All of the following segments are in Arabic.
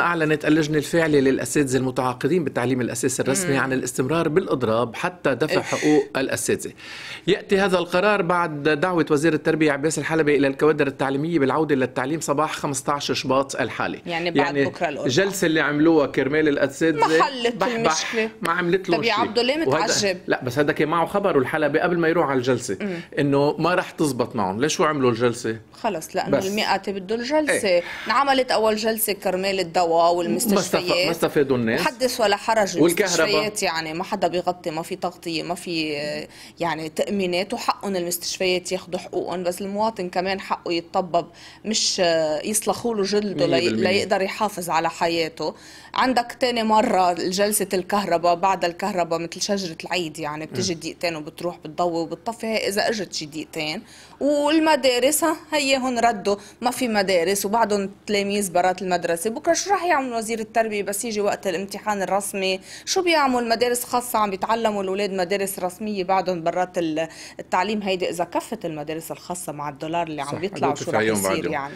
أعلنت اللجنة الفعلية للأساتذة المتعاقدين بالتعليم الأساسي الرسمي عن الاستمرار بالإضراب حتى دفع إيه. حقوق الأساتذة يأتي هذا القرار بعد دعوة وزير التربية عباس الحلبي إلى الكوادر التعليمية بالعودة للتعليم صباح 15 شباط الحالي يعني بعد يعني بكرة الأربعاء الجلسة اللي عملوها كرمال الأساتذة ما حلت المشكلة ما عملت له طب يا عبده ليه متعجب لا بس هذا كان معه خبر والحلبي قبل ما يروح على الجلسة إنه ما رح تزبط معهم ليش شو عملوا الجلسة؟ خلص لأنه المئة بده إيه. الجلسة ايه. انعملت أول جلسة كرمال الدولة الدواء والمستشفيات ما استفادوا الناس حدث ولا حرج المستشفيات يعني ما حدا بيغطي ما في تغطيه ما في يعني تامينات وحقهم المستشفيات ياخذوا حقوقهم بس المواطن كمان حقه يتطبب مش يسلخوا له جلده لي ليقدر يحافظ على حياته عندك تاني مره جلسه الكهرباء بعد الكهرباء مثل شجره العيد يعني بتجي دقيقتين وبتروح بتضوي وبتطفي اذا اجت شي دقيقتين والمدارس هي هون ردوا ما في مدارس وبعدهم تلاميذ برات المدرسه بكره شو رح يعمل وزير التربية بس يجي وقت الامتحان الرسمي شو بيعمل مدارس خاصة عم بيتعلموا الأولاد مدارس رسمية بعدهم برات التعليم هيدي إذا كفت المدارس الخاصة مع الدولار اللي عم بيطلع شو رح يصير يعني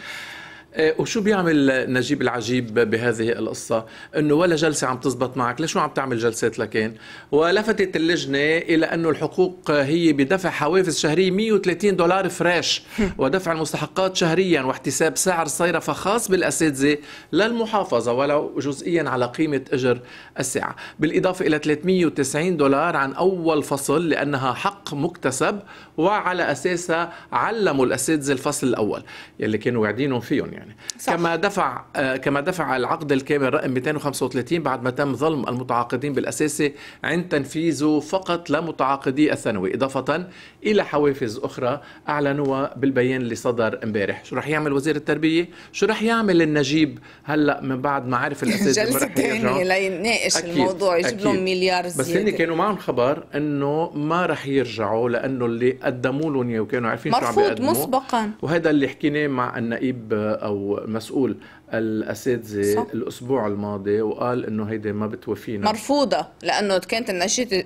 إيه، وشو بيعمل نجيب العجيب بهذه القصة أنه ولا جلسة عم تزبط معك لشو عم تعمل جلسات لكان ولفتت اللجنة إلى أنه الحقوق هي بدفع حوافز شهرية 130 دولار فريش ودفع المستحقات شهريا واحتساب سعر صيرفة خاص بالأساتذة للمحافظة ولو جزئيا على قيمة أجر الساعة بالإضافة إلى 390 دولار عن أول فصل لأنها حق مكتسب وعلى أساسها علموا الأساتذة الفصل الأول يلي كانوا واعدينهم فيهم يعني صح. كما دفع آه، كما دفع العقد الكامل رقم 235 بعد ما تم ظلم المتعاقدين بالاساسي عند تنفيذه فقط لمتعاقدي الثانوي اضافه الى حوافز اخرى اعلنوها بالبيان اللي صدر امبارح شو رح يعمل وزير التربيه شو رح يعمل النجيب هلا من بعد ما عرف الاساسي جلسه ثانيه ليناقش الموضوع يجيب لهم مليار زياده بس هن كانوا معهم خبر انه ما رح يرجعوا لانه اللي قدموا لهم وكانوا عارفين شو عم بيقدموا مرفوض مسبقا وهذا اللي حكيناه مع النائب آه، او مسؤول الاساتذه الاسبوع الماضي وقال انه هيدي ما بتوفينا مرفوضه لانه كانت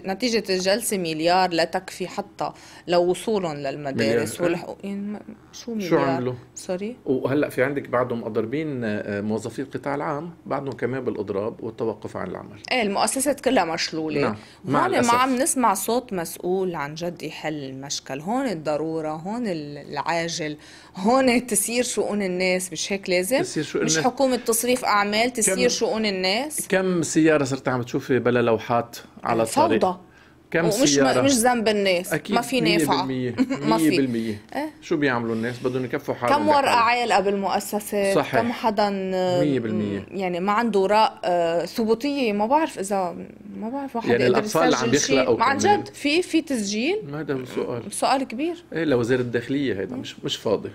نتيجه الجلسه مليار لا تكفي حتى لوصولهم للمدارس والحقوق إيه، يعني شو مليار شو عملوا؟ سوري وهلا في عندك بعدهم مضربين آه، موظفي القطاع العام بعدهم كمان بالاضراب والتوقف عن العمل ايه المؤسسات كلها مشلوله نعم مع هون ما عم نسمع صوت مسؤول عن جد يحل المشكل هون الضروره هون العاجل هون تسير شؤون الناس مش هيك لازم مش حكومه تصريف اعمال تسير شؤون الناس كم سياره صرت عم تشوفي بلا لوحات على الطريق فوضى كم ومش سيارة؟ مش ذنب الناس أكيد ما في نافعة ما في إيه؟ شو بيعملوا الناس بدهم يكفوا حالهم كم ورقة عالقة بالمؤسسات صحيح. كم حدا 100% يعني ما عنده وراء آه، ثبوتية ما بعرف إذا ما بعرف واحد يعني الأطفال اللي عم يخلقوا ما عن جد في في تسجيل هذا سؤال سؤال كبير إيه لوزير الداخلية هيدا مش مش فاضي